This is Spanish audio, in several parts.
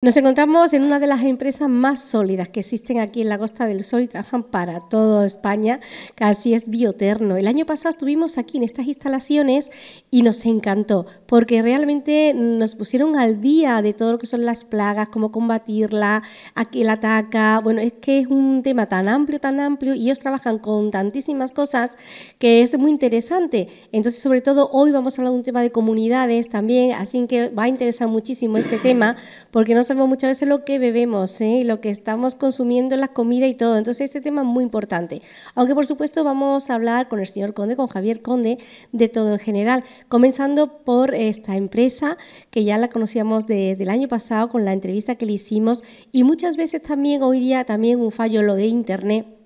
Nos encontramos en una de las empresas más sólidas que existen aquí en la Costa del Sol y trabajan para toda España, casi es Bioterno. El año pasado estuvimos aquí en estas instalaciones y nos encantó porque realmente nos pusieron al día de todo lo que son las plagas, cómo combatirla, a qué la ataca. Bueno, es que es un tema tan amplio, tan amplio y ellos trabajan con tantísimas cosas que es muy interesante. Entonces, sobre todo hoy vamos a hablar de un tema de comunidades también, así que va a interesar muchísimo este tema porque nos sabemos muchas veces lo que bebemos, ¿eh? lo que estamos consumiendo, la comida y todo. Entonces, este tema es muy importante. Aunque, por supuesto, vamos a hablar con el señor Conde, con Javier Conde, de todo en general. Comenzando por esta empresa que ya la conocíamos del año pasado con la entrevista que le hicimos y muchas veces también hoy día también un fallo lo de Internet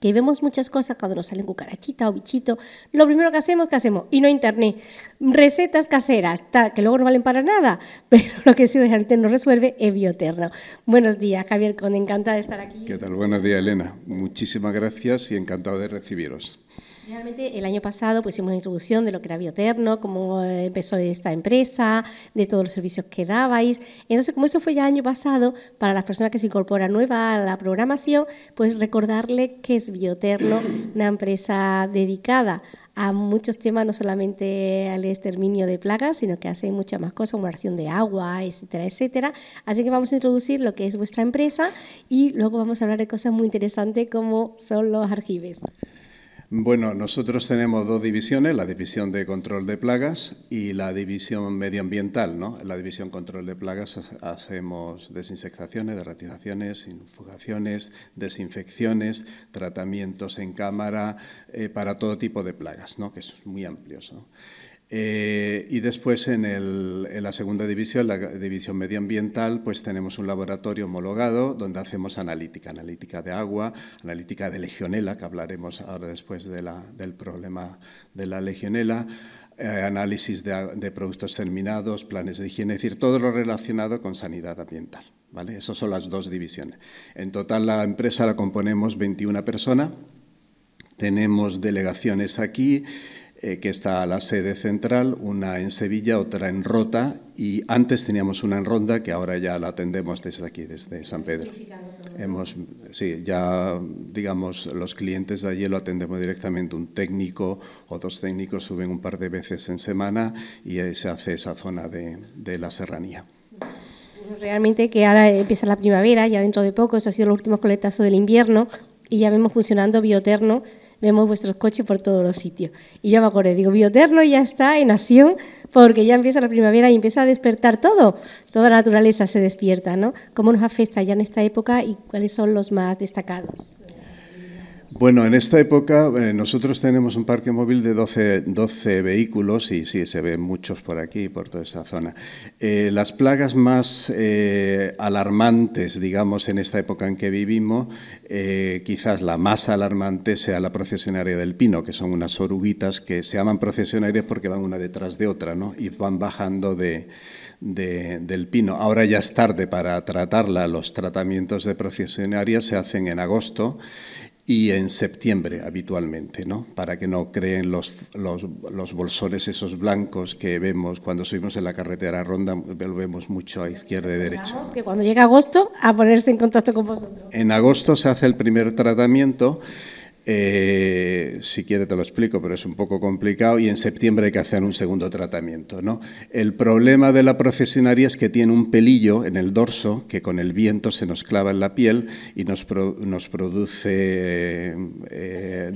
que vemos muchas cosas cuando nos salen cucarachita o bichito, lo primero que hacemos, ¿qué hacemos? Y no internet. Recetas caseras, que luego no valen para nada, pero lo que sí ahorita nos resuelve es bioterno. Buenos días, Javier, con encantada de estar aquí. ¿Qué tal? Buenos días, Elena. Muchísimas gracias y encantado de recibiros. Realmente el año pasado pues, hicimos una introducción de lo que era Bioterno, cómo eh, empezó esta empresa, de todos los servicios que dabais. Entonces, como eso fue ya el año pasado, para las personas que se incorporan nueva a la programación, pues recordarle que es Bioterno, una empresa dedicada a muchos temas, no solamente al exterminio de plagas, sino que hace muchas más cosas, como acción de agua, etcétera, etcétera. Así que vamos a introducir lo que es vuestra empresa y luego vamos a hablar de cosas muy interesantes como son los archivos. Bueno, nosotros tenemos dos divisiones, la división de control de plagas y la división medioambiental. ¿no? En la división control de plagas hacemos desinsectaciones, derratizaciones, infugaciones, desinfecciones, tratamientos en cámara eh, para todo tipo de plagas, ¿no? que es muy amplio. Eh, y después en, el, en, la segunda división, la división medioambiental, pues tenemos un laboratorio homologado donde hacemos analítica, analítica de agua, analítica de legionela, que hablaremos ahora después de del problema de la legionela, eh, análisis de, productos terminados, planes de higiene, es decir, todo lo relacionado con sanidad ambiental. ¿vale? Esas son las dos divisiones. En total la empresa la componemos 21 personas, tenemos delegaciones aquí. Eh, que está la sede central, una en Sevilla, otra en Rota, y antes teníamos una en Ronda, que ahora ya la atendemos desde aquí, desde San Pedro. Hemos, sí, ya digamos, los clientes de allí lo atendemos directamente, un técnico o dos técnicos suben un par de veces en semana y se hace esa zona de, la serranía realmente que ahora empieza la primavera, ya dentro de poco, eso ha sido los últimos coletazos del invierno, y ya vemos funcionando Bioterno, vemos vuestros coches por todos los sitios. Y yo me acordé, digo, Bioterno ya está en acción porque ya empieza la primavera y empieza a despertar todo. Toda la naturaleza se despierta, ¿no? ¿Cómo nos afecta ya en esta época y cuáles son los más destacados? Bueno, en esta época eh, nosotros tenemos un parque móvil de 12, 12, vehículos y sí, se ven muchos por aquí, por toda esa zona. Eh, las plagas más eh, alarmantes, digamos, en esta época en que vivimos, quizás la más alarmante sea la procesionaria del pino, que son unas oruguitas que se llaman procesionarias porque van una detrás de otra ¿no? y van bajando de, del pino. Ahora ya es tarde para tratarla, los tratamientos de procesionaria se hacen en agosto y en septiembre habitualmente, ¿no? para que no creen los, los, los, bolsones esos blancos que vemos cuando subimos en la carretera ronda, lo vemos mucho a izquierda y derecha. que cuando llega agosto, a ponerse en contacto con vosotros. En agosto se hace el primer tratamiento eh, si quiere te lo explico, pero es un poco complicado, y en septiembre hay que hacer un segundo tratamiento. ¿no? El problema de la procesionaria es que tiene un pelillo en el dorso que con el viento se nos clava en la piel y nos, produce... Eh,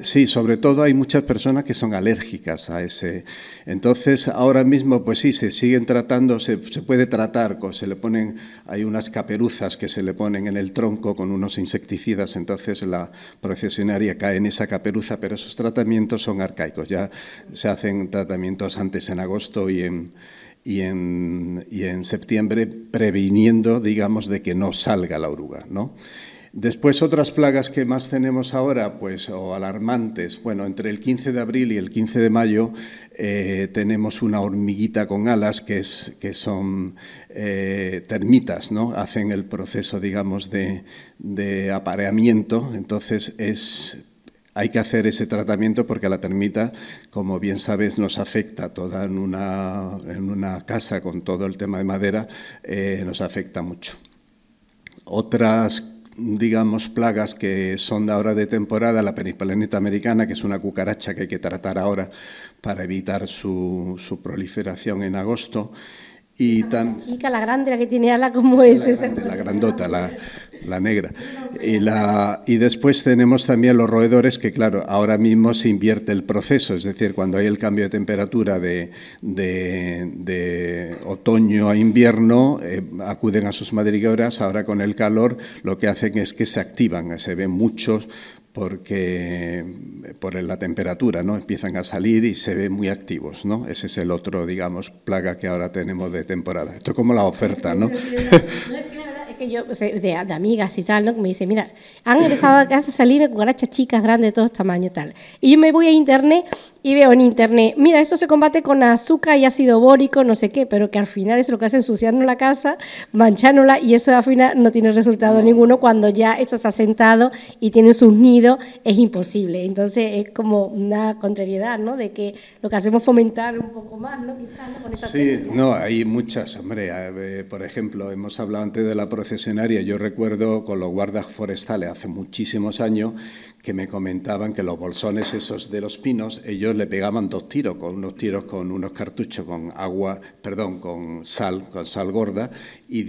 sí, sobre todo hay muchas personas que son alérgicas a ese. Entonces, ahora mismo, pues sí, se siguen tratando, se, se puede tratar, se le ponen, hay unas caperuzas que se le ponen en el tronco con unos insecticidas, entonces la procesionaria concesionaria cae en esa caperuza, pero esos tratamientos son arcaicos. Ya se hacen tratamientos antes en agosto y en, en, y en septiembre previniendo, digamos, de que no salga la oruga, ¿no? Después otras plagas que más tenemos ahora, pues, o alarmantes, bueno, entre el 15 de abril y el 15 de mayo eh, tenemos una hormiguita con alas que, es, que son eh, termitas, ¿no? Hacen el proceso, digamos, de, apareamiento, entonces es hay que hacer ese tratamiento porque la termita, como bien sabes, nos afecta toda en una, en una casa con todo el tema de madera, eh, nos afecta mucho. Otras digamos, plagas que son de ahora de temporada, la penisplaneta americana, que es una cucaracha que hay que tratar ahora para evitar su, su proliferación en agosto, y la tan, chica, la grande, la que tiene ala, como es? La, la grandota, la, negra. Y, la, y después tenemos también los roedores, que claro, ahora mismo se invierte el proceso, es decir, cuando hay el cambio de temperatura de, otoño a invierno, eh, acuden a sus madrigueras, ahora con el calor lo que hacen es que se activan, se ven muchos porque eh, por la temperatura, ¿no? Empiezan a salir y se ven muy activos, ¿no? Ese es el otro, digamos, plaga que ahora tenemos de temporada. Esto es como la oferta, ¿no? que yo, de, amigas y tal, ¿no? me dicen, mira, han empezado a casa salirme garachas chicas, grandes, de todos este tamaños, tal. Y yo me voy a internet y veo en internet, mira, esto se combate con azúcar y ácido bórico, no sé qué, pero que al final es lo que hace es ensuciarnos la casa, manchándola... y eso al final no tiene resultado ninguno cuando ya esto se ha sentado y tiene sus nidos, es imposible. Entonces es como una contrariedad, ¿no? De que lo que hacemos es fomentar un poco más, ¿no? Quizás, Con sí, no, hay muchas, hombre. por ejemplo, hemos hablado antes de la procesionaria, yo recuerdo con los guardas forestales hace muchísimos años que me comentaban que los bolsones esos de los pinos, ellos le pegaban dos tiros, con unos tiros con unos cartuchos con agua, perdón, con sal, con sal gorda, y,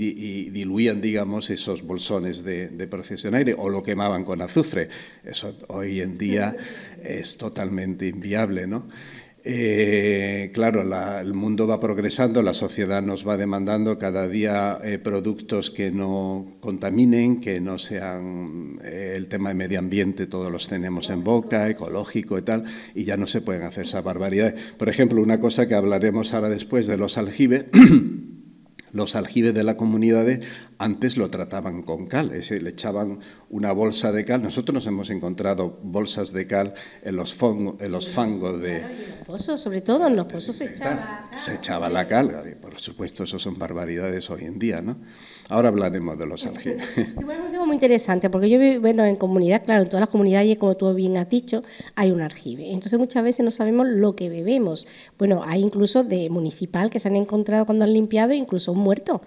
diluían, digamos, esos bolsones de, de procesión aire o lo quemaban con azufre. Eso hoy en día es totalmente inviable, ¿no? Eh, claro, el mundo va progresando, la sociedad nos va demandando cada día eh, productos que no contaminen, que no sean eh, el tema de medio ambiente, todos los tenemos en boca, ecológico y tal, y ya no se pueden hacer esas barbaridades. Por ejemplo, una cosa que hablaremos ahora después de los aljibes. los aljibes de la comunidad antes lo trataban con cal, es le echaban una bolsa de cal. Nosotros nos hemos encontrado bolsas de cal en los, en los fangos de... los pozos, sobre todo en los pozos se, echaba... Se echaba la cal, por supuesto, eso son barbaridades hoy en día, ¿no? Ahora hablaremos de los aljibes muy interesante, porque yo vivo, bueno, en comunidad, claro, en todas las comunidades, como tú bien has dicho, hay un aljibe. Entonces muchas veces no sabemos lo que bebemos. Bueno, hay incluso de municipal que se han encontrado cuando han limpiado, incluso un muerto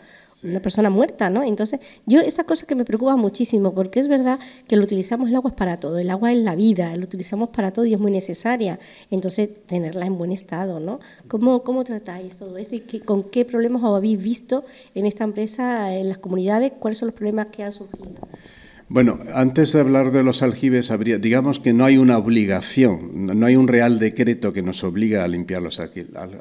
una persona muerta, ¿no? Entonces, yo esa cosa que me preocupa muchísimo, porque es verdad que lo utilizamos, el agua es para todo, el agua es la vida, lo utilizamos para todo y es muy necesaria, entonces tenerla en buen estado, ¿no? ¿Cómo, cómo tratáis todo esto y qué, con qué problemas os habéis visto en esta empresa, en las comunidades, cuáles son los problemas que han surgido? Bueno, antes de hablar de los aljibes, habría, digamos que no hay una obligación, no hay un real decreto que nos obliga a limpiar los,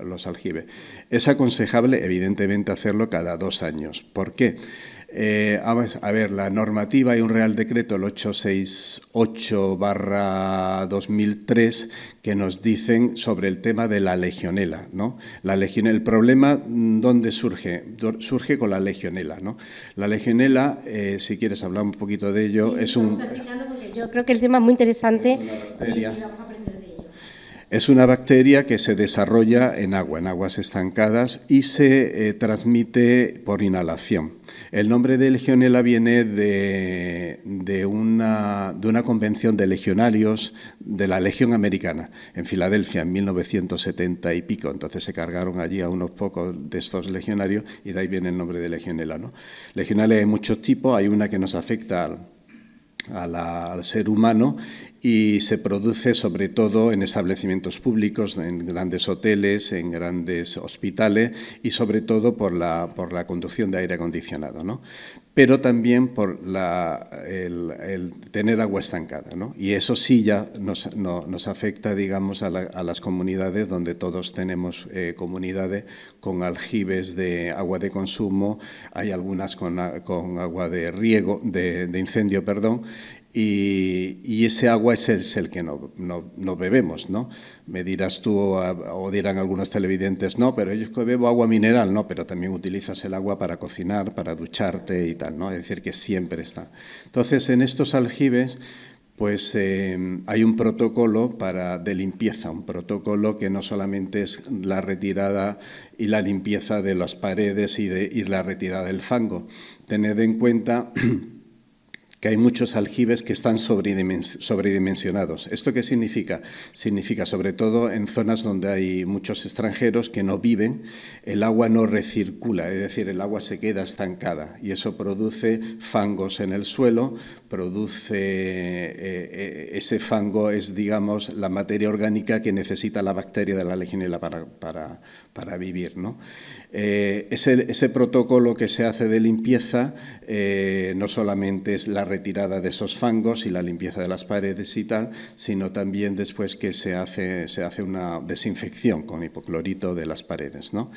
los aljibes. Es aconsejable, evidentemente, hacerlo cada dos años. ¿Por qué? Eh, ah, pues, a ver, la normativa y un Real Decreto, el 868-2003, que nos dicen sobre el tema de la legionela. ¿no? La el problema, mm, ¿dónde surge? Surge con la legionela. ¿no? La legionela, eh, si quieres hablar un poquito de ello, es un... Yo creo que el tema muy interesante. Es una bacteria que se desarrolla en agua, en aguas estancadas y se eh, transmite por inhalación. El nombre de legionela viene de, una, convención de legionarios de la Legión Americana en Filadelfia en 1970 y pico. Entonces se cargaron allí a unos pocos de estos legionarios y de ahí viene el nombre de legionela. ¿no? de hay muchos tipos, hay una que nos afecta al al ser humano y se produce sobre todo en establecimientos públicos, en grandes hoteles, en grandes hospitales y sobre todo por la, por la conducción de aire acondicionado. ¿no? pero también por el, tener agua estancada. Y eso sí ya nos, afecta, digamos, a, las comunidades donde todos tenemos eh, comunidades con aljibes de agua de consumo, hay algunas con, agua de riego, de, de incendio, perdón, y, ese agua es el, que no, bebemos, ¿no? Me dirás tú, o, dirán algunos televidentes, no, pero yo bebo agua mineral, no, pero también utilizas el agua para cocinar, para ducharte y tal, ¿no? Es decir, que siempre está. Entonces, en estos aljibes, pues eh, hay un protocolo para, de limpieza, un protocolo que no solamente es la retirada y la limpieza de las paredes y, de, y la retirada del fango. Tened en cuenta... que hay muchos aljibes que están sobredimensionados. ¿Esto qué significa? Significa, sobre todo en zonas donde hay muchos extranjeros que no viven, el agua no recircula, es decir, el agua se queda estancada y eso produce fangos en el suelo, produce eh, eh, ese fango es, digamos, la materia orgánica que necesita la bacteria de la leginela para, para vivir. ¿no? Eh, ese protocolo que se hace de limpieza eh, no solamente es la retirada de esos fangos y la limpieza de las paredes y tal, sino también después que se hace, se hace una desinfección con hipoclorito de las paredes, ¿no?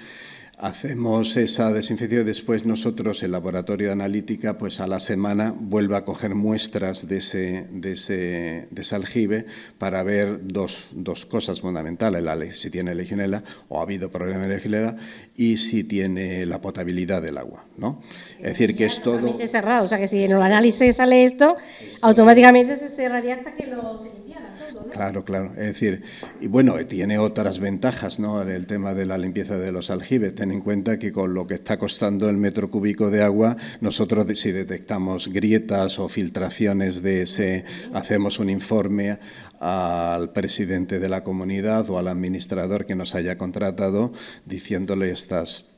hacemos esa desinfección y después nosotros, el laboratorio de analítica, pues a la semana vuelve a coger muestras de ese, de ese, aljibe para ver dos, cosas fundamentales, si tiene legionela o ha habido problema de legionela y si tiene la potabilidad del agua. ¿no? Es decir, que esto cerrado. O sea que si en el análisis sale esto, automáticamente se cerraría hasta que lo se limpiara todo, ¿no? Claro, claro. Es decir, y bueno, tiene otras ventajas, ¿no? El tema de la limpieza de los aljibes. Ten en cuenta que con lo que está costando el metro cúbico de agua, nosotros si detectamos grietas o filtraciones de ese, hacemos un informe al presidente de la comunidad o al administrador que nos haya contratado diciéndole estas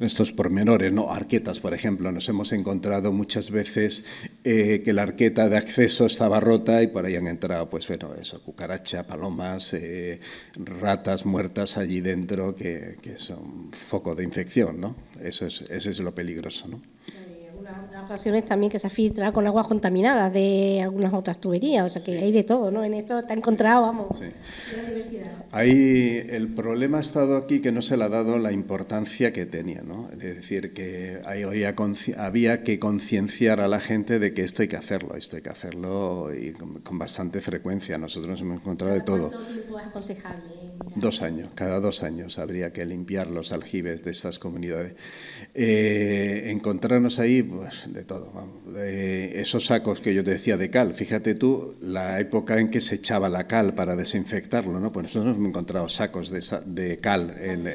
estos pormenores, ¿no? Arquetas, por ejemplo, nos hemos encontrado muchas veces eh, que la arqueta de acceso estaba rota y por ahí han entrado, pues bueno, eso, cucaracha, palomas, eh, ratas muertas allí dentro que, que, son foco de infección, ¿no? Eso es, es lo peligroso, ¿no? algunas ocasiones también que se ha filtrado con aguas contaminadas de algunas otras tuberías, o sea que hay de todo, ¿no? En esto está encontrado, vamos, sí. diversidad. Ahí el problema ha estado aquí que no se le ha dado la importancia que tenía, ¿no? Es decir, que había, que concienciar a la gente de que esto hay que hacerlo, esto hay que hacerlo y con, bastante frecuencia. Nosotros nos hemos encontrado de todo. ¿Cuánto tiempo es aconsejable? Eh, dos años, cada dos años habría que limpiar los aljibes de estas comunidades. Eh, encontrarnos ahí pues, de todo. esos sacos que yo te decía de cal, fíjate tú la época en que se echaba la cal para desinfectarlo, ¿no? Pues nosotros hemos encontrado sacos de, cal en,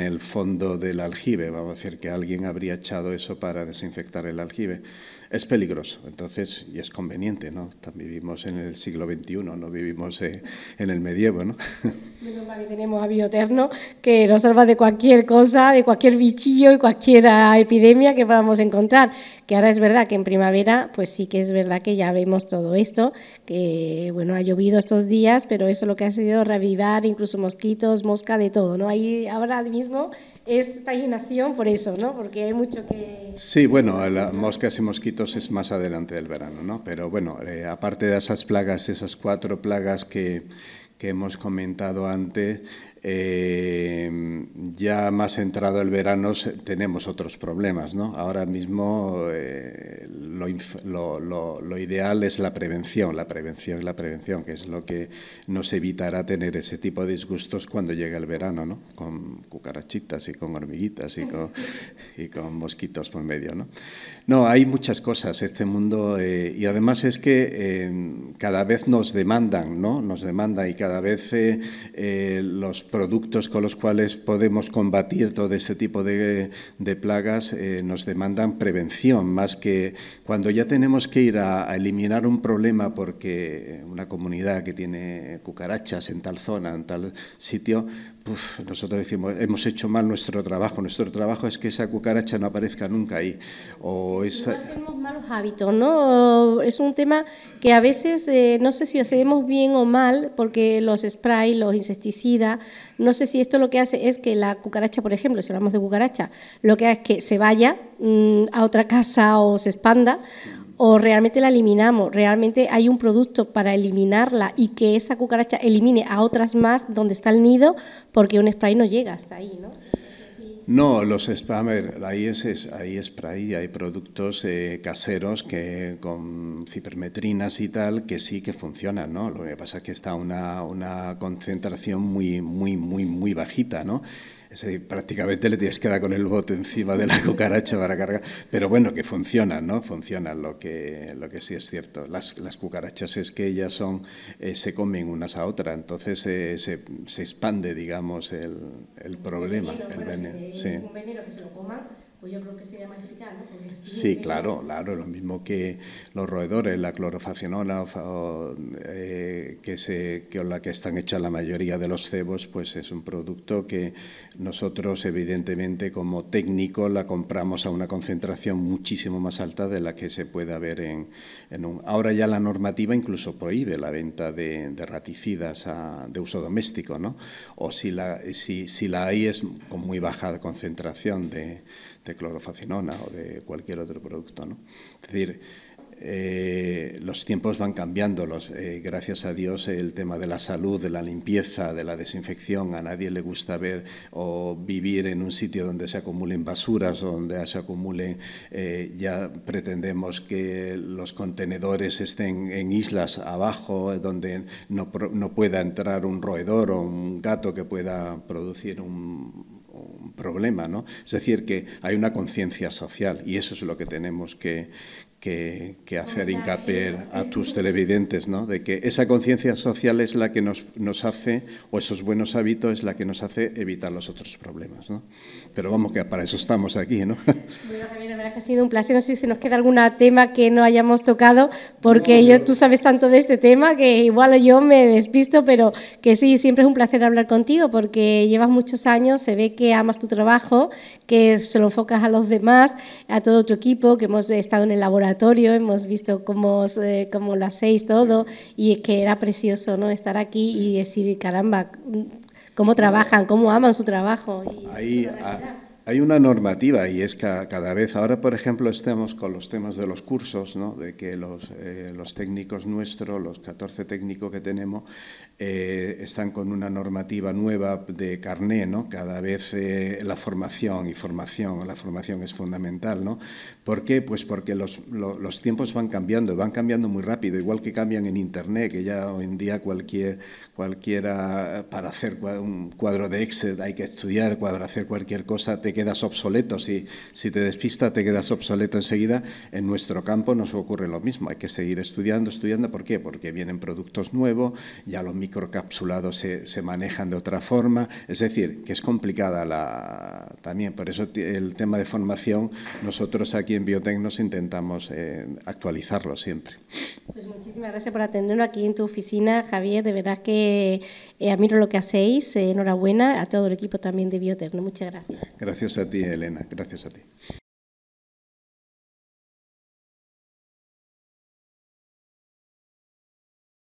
el fondo del aljibe, vamos a decir que alguien habría echado eso para desinfectar el aljibe. Es peligroso, entonces, y es conveniente, ¿no? También vivimos en el siglo XXI, no vivimos eh, en el medievo, ¿no? que tenemos a Bioterno, que nos salva de cualquier cosa, de cualquier bichillo y cualquier ah, epidemia que podamos encontrar que ahora es verdad que en primavera, pues sí que es verdad que ya vemos todo esto, que bueno, ha llovido estos días, pero eso lo que ha sido revivar incluso mosquitos, mosca, de todo, ¿no? Ahí ahora mismo esta inacción por eso, ¿no? Porque hay mucho que... Sí, bueno, las moscas y mosquitos es más adelante del verano, ¿no? Pero bueno, eh, aparte de esas plagas, esas cuatro plagas que, que hemos comentado antes, eh, ya más entrado el verano tenemos otros problemas. ¿no? Ahora mismo eh, lo, ideal es la prevención, la prevención, la prevención, que es lo que nos evitará tener ese tipo de disgustos cuando llegue el verano, ¿no? con cucarachitas y con hormiguitas y con, mosquitos por medio. ¿no? no, hay muchas cosas este mundo eh, y además es que cada vez nos demandan, ¿no? nos demandan y cada vez los productos con los cuales podemos combatir todo ese tipo de, plagas eh, nos demandan prevención, más que cuando ya tenemos que ir a, eliminar un problema porque una comunidad que tiene cucarachas en tal zona, en tal sitio, nosotros decimos, hemos hecho mal nuestro trabajo, nuestro trabajo es que esa cucaracha no aparezca nunca ahí. O esa... no hacemos malos hábitos, ¿no? Es un tema que a veces eh, no sé si hacemos bien o mal, porque los sprays, los insecticidas, no sé si esto lo que hace es que la cucaracha, por ejemplo, si hablamos de cucaracha, lo que hace es que se vaya mm, a otra casa o se expanda o realmente la eliminamos, realmente hay un producto para eliminarla y que esa cucaracha elimine a otras más donde está el nido, porque un spray no llega hasta ahí, ¿no? No, los spammer, ahí es, es, hay spray, hay productos eh, caseros que con cipermetrinas y tal que sí que funcionan, ¿no? Lo que pasa es que está una, una concentración muy, muy, muy, muy bajita, ¿no? prácticamente le tienes que dar con el bote encima de la cucaracha para cargar. Pero bueno, que funciona ¿no? funciona lo que, lo que sí es cierto. Las, las cucarachas es que ellas son, eh, se comen unas a otras, entonces eh, se, se, expande, digamos, el, el problema. El veneno, sí. un veneno que se lo coma, pues yo creo que sería eficaz, ¿no? sí, claro, claro, lo mismo que los roedores, la clorofacinola o, eh, que es con la que están hechas la mayoría de los cebos, pues es un producto que nosotros, evidentemente, como técnico, la compramos a una concentración muchísimo más alta de la que se puede ver en, un... Ahora ya la normativa incluso prohíbe la venta de, raticidas de uso doméstico, ¿no? O si la, si, si la hay es con muy baja concentración de, de clorofacinona o de cualquier otro producto, ¿no? Es decir eh, los tiempos van cambiando, los, eh, gracias a Dios el tema de la salud, de la limpieza, de la desinfección, a nadie le gusta ver o vivir en un sitio donde se acumulen basuras, donde se acumulen, eh, ya pretendemos que los contenedores estén en islas abajo, donde no, pueda entrar un roedor o un gato que pueda producir un, un problema, ¿no? Es decir, que hay una conciencia social y eso es lo que tenemos que, que, hacer hincapié a tus televidentes, ¿no? De que esa conciencia social es la que nos, nos, hace, o esos buenos hábitos es la que nos hace evitar los otros problemas, ¿no? Pero vamos, que para eso estamos aquí, ¿no? Bueno, Javier, la verdad ha sido un placer. No sé si nos queda algún tema que no hayamos tocado, porque yo, tú sabes tanto de este tema que igual yo me despisto, pero que sí, siempre es un placer hablar contigo, porque llevas muchos años, se ve que amas tu trabajo, que se lo enfocas a los demás, a todo tu equipo, que hemos estado en el laboratorio hemos visto cómo, cómo lo hacéis todo y es que era precioso ¿no? estar aquí y decir, caramba, cómo trabajan, cómo aman su trabajo. Y hay una normativa y es que cada vez, ahora por ejemplo estemos con los temas de los cursos, de que los, eh, los técnicos nuestros, los 14 técnicos que tenemos, eh, están con una normativa nueva de carné, ¿no? cada vez eh, la formación y formación, la formación es fundamental. ¿no? ¿Por qué? Pues porque los, los, tiempos van cambiando, van cambiando muy rápido, igual que cambian en Internet, que ya hoy en día cualquier, cualquiera, para hacer un cuadro de Excel hay que estudiar, para hacer cualquier cosa te quedas obsoleto, si, si te despistas te quedas obsoleto enseguida. En nuestro campo nos ocurre lo mismo, hay que seguir estudiando, estudiando. ¿Por qué? Porque vienen productos nuevos, ya los microcapsulados se, se manejan de otra forma. Es decir, que es complicada la, también. Por eso el tema de formación, nosotros aquí en Biotecnos intentamos eh, actualizarlo siempre. Pues muchísimas gracias por atendernos aquí en tu oficina, Javier. De verdad que eh, admiro lo que hacéis. Eh, enhorabuena a todo el equipo también de Biotecno, Muchas gracias. Gracias. Gracias a ti, Elena. Gracias a ti.